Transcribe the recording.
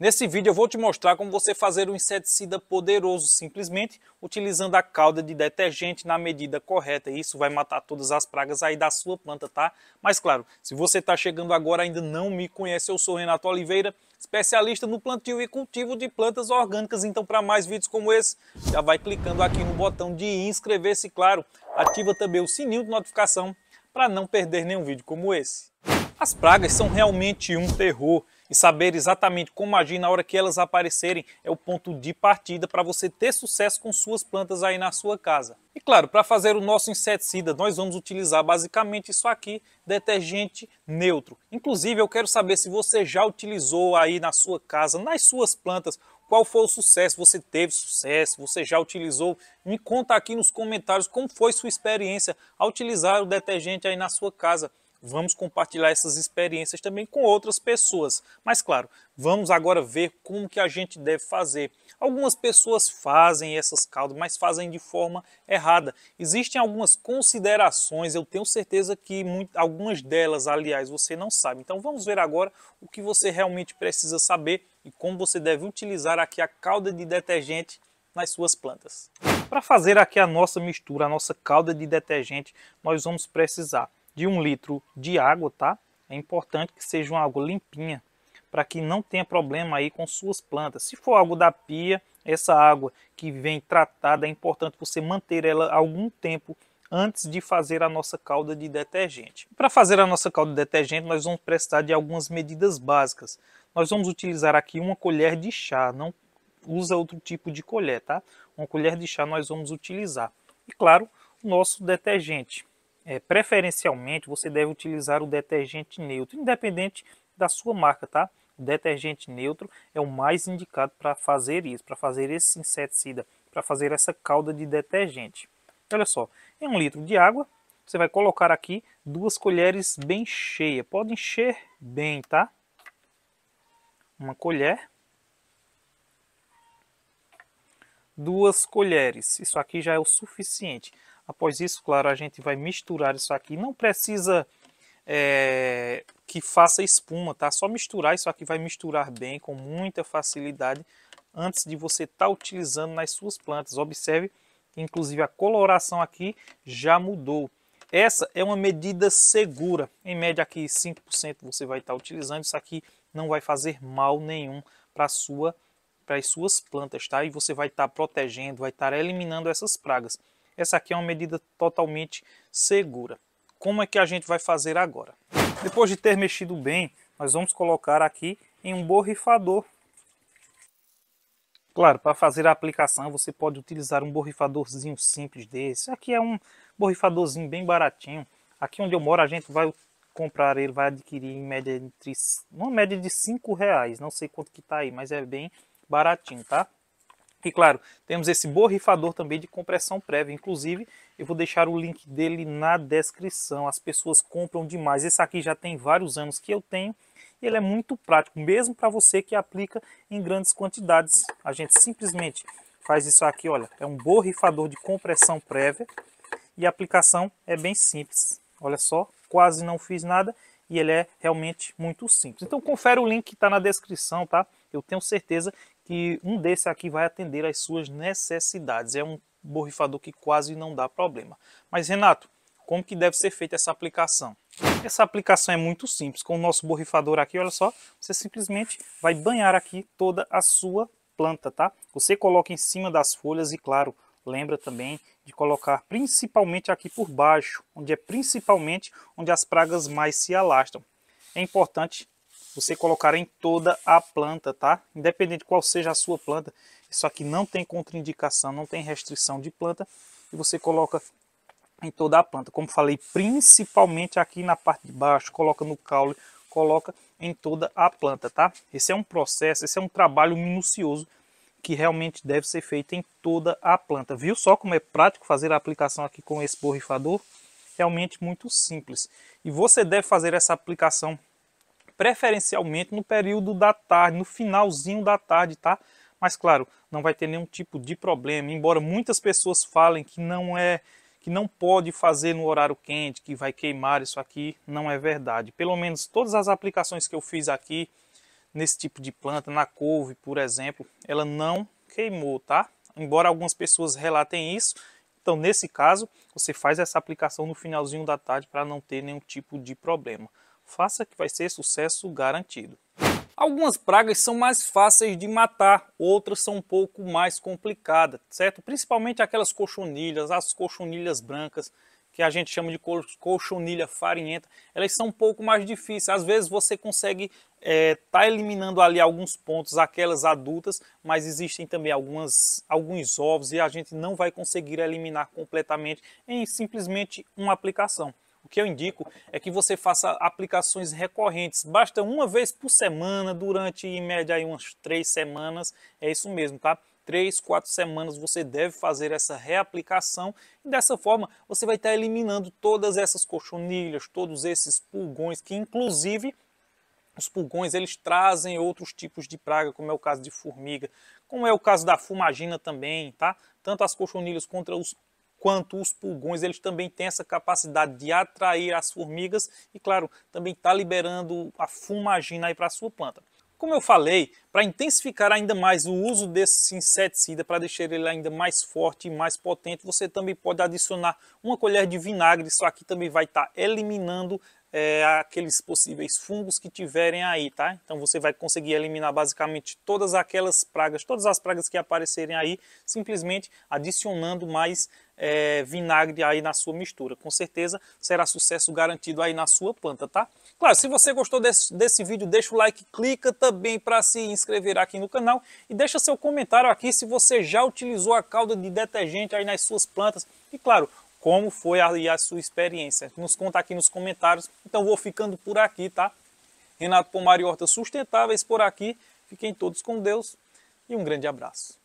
Nesse vídeo eu vou te mostrar como você fazer um inseticida poderoso simplesmente utilizando a calda de detergente na medida correta. Isso vai matar todas as pragas aí da sua planta, tá? Mas claro, se você está chegando agora ainda não me conhece, eu sou Renato Oliveira, especialista no plantio e cultivo de plantas orgânicas. Então para mais vídeos como esse, já vai clicando aqui no botão de inscrever-se, claro. Ativa também o sininho de notificação para não perder nenhum vídeo como esse. As pragas são realmente um terror e saber exatamente como agir na hora que elas aparecerem é o ponto de partida para você ter sucesso com suas plantas aí na sua casa. E claro, para fazer o nosso inseticida, nós vamos utilizar basicamente isso aqui, detergente neutro. Inclusive, eu quero saber se você já utilizou aí na sua casa, nas suas plantas, qual foi o sucesso, você teve sucesso, você já utilizou? Me conta aqui nos comentários como foi sua experiência ao utilizar o detergente aí na sua casa. Vamos compartilhar essas experiências também com outras pessoas. Mas claro, vamos agora ver como que a gente deve fazer. Algumas pessoas fazem essas caldas, mas fazem de forma errada. Existem algumas considerações, eu tenho certeza que muito, algumas delas, aliás, você não sabe. Então vamos ver agora o que você realmente precisa saber e como você deve utilizar aqui a calda de detergente nas suas plantas. Para fazer aqui a nossa mistura, a nossa calda de detergente, nós vamos precisar de um litro de água, tá? É importante que seja uma água limpinha, para que não tenha problema aí com suas plantas. Se for algo da pia, essa água que vem tratada, é importante você manter ela algum tempo antes de fazer a nossa calda de detergente. Para fazer a nossa calda de detergente, nós vamos prestar de algumas medidas básicas. Nós vamos utilizar aqui uma colher de chá, não usa outro tipo de colher, tá? Uma colher de chá nós vamos utilizar. E claro, o nosso detergente é, preferencialmente você deve utilizar o detergente neutro, independente da sua marca, tá? O detergente neutro é o mais indicado para fazer isso, para fazer esse inseticida, para fazer essa calda de detergente. Olha só, em um litro de água, você vai colocar aqui duas colheres bem cheias. Pode encher bem, tá? Uma colher. Duas colheres. Isso aqui já é o suficiente. Após isso, claro, a gente vai misturar isso aqui. Não precisa é, que faça espuma, tá? Só misturar isso aqui vai misturar bem, com muita facilidade, antes de você estar tá utilizando nas suas plantas. Observe, inclusive a coloração aqui já mudou. Essa é uma medida segura. Em média aqui 5% você vai estar tá utilizando. Isso aqui não vai fazer mal nenhum para sua para as suas plantas, tá? E você vai estar tá protegendo, vai estar tá eliminando essas pragas. Essa aqui é uma medida totalmente segura. Como é que a gente vai fazer agora? Depois de ter mexido bem, nós vamos colocar aqui em um borrifador. Claro, para fazer a aplicação você pode utilizar um borrifadorzinho simples desse. Aqui é um borrifadorzinho bem baratinho. Aqui onde eu moro a gente vai comprar ele, vai adquirir em média entre uma média de 5 reais. Não sei quanto que está aí, mas é bem baratinho, tá? E claro, temos esse borrifador também de compressão prévia, inclusive eu vou deixar o link dele na descrição, as pessoas compram demais, esse aqui já tem vários anos que eu tenho, e ele é muito prático, mesmo para você que aplica em grandes quantidades, a gente simplesmente faz isso aqui, olha, é um borrifador de compressão prévia, e a aplicação é bem simples, olha só, quase não fiz nada, e ele é realmente muito simples. Então confere o link que está na descrição, tá? Eu tenho certeza que um desse aqui vai atender às suas necessidades. É um borrifador que quase não dá problema. Mas Renato, como que deve ser feita essa aplicação? Essa aplicação é muito simples. Com o nosso borrifador aqui, olha só, você simplesmente vai banhar aqui toda a sua planta, tá? Você coloca em cima das folhas e, claro, lembra também de colocar principalmente aqui por baixo, onde é principalmente onde as pragas mais se alastram. É importante você colocar em toda a planta, tá? Independente de qual seja a sua planta. Isso aqui não tem contraindicação, não tem restrição de planta. E você coloca em toda a planta. Como falei, principalmente aqui na parte de baixo, coloca no caule, coloca em toda a planta, tá? Esse é um processo, esse é um trabalho minucioso que realmente deve ser feito em toda a planta. Viu só como é prático fazer a aplicação aqui com esse borrifador? Realmente muito simples. E você deve fazer essa aplicação preferencialmente no período da tarde, no finalzinho da tarde, tá? Mas claro, não vai ter nenhum tipo de problema, embora muitas pessoas falem que não é que não pode fazer no horário quente, que vai queimar isso aqui, não é verdade. Pelo menos todas as aplicações que eu fiz aqui nesse tipo de planta, na couve, por exemplo, ela não queimou, tá? Embora algumas pessoas relatem isso, então, nesse caso, você faz essa aplicação no finalzinho da tarde para não ter nenhum tipo de problema. Faça que vai ser sucesso garantido. Algumas pragas são mais fáceis de matar, outras são um pouco mais complicadas, certo? Principalmente aquelas cochonilhas, as cochonilhas brancas, que a gente chama de colchonilha farinhenta, elas são um pouco mais difíceis. Às vezes você consegue é, tá eliminando ali alguns pontos, aquelas adultas, mas existem também algumas, alguns ovos e a gente não vai conseguir eliminar completamente em simplesmente uma aplicação. O que eu indico é que você faça aplicações recorrentes. Basta uma vez por semana, durante em média aí umas três semanas. É isso mesmo, tá? três, quatro semanas você deve fazer essa reaplicação e dessa forma você vai estar eliminando todas essas colchonilhas, todos esses pulgões que inclusive os pulgões eles trazem outros tipos de praga, como é o caso de formiga, como é o caso da fumagina também, tá? Tanto as colchonilhas contra os, quanto os pulgões, eles também têm essa capacidade de atrair as formigas e, claro, também está liberando a fumagina para a sua planta. Como eu falei, para intensificar ainda mais o uso desse inseticida, para deixar ele ainda mais forte e mais potente, você também pode adicionar uma colher de vinagre. Isso aqui também vai estar tá eliminando é, aqueles possíveis fungos que tiverem aí, tá? Então você vai conseguir eliminar basicamente todas aquelas pragas, todas as pragas que aparecerem aí, simplesmente adicionando mais é, vinagre aí na sua mistura. Com certeza será sucesso garantido aí na sua planta, tá? Claro, se você gostou desse, desse vídeo, deixa o like, clica também para se inscrever aqui no canal e deixa seu comentário aqui se você já utilizou a calda de detergente aí nas suas plantas. E claro, como foi aí a sua experiência. Nos conta aqui nos comentários. Então vou ficando por aqui, tá? Renato Pomari Horta Sustentáveis por aqui. Fiquem todos com Deus e um grande abraço.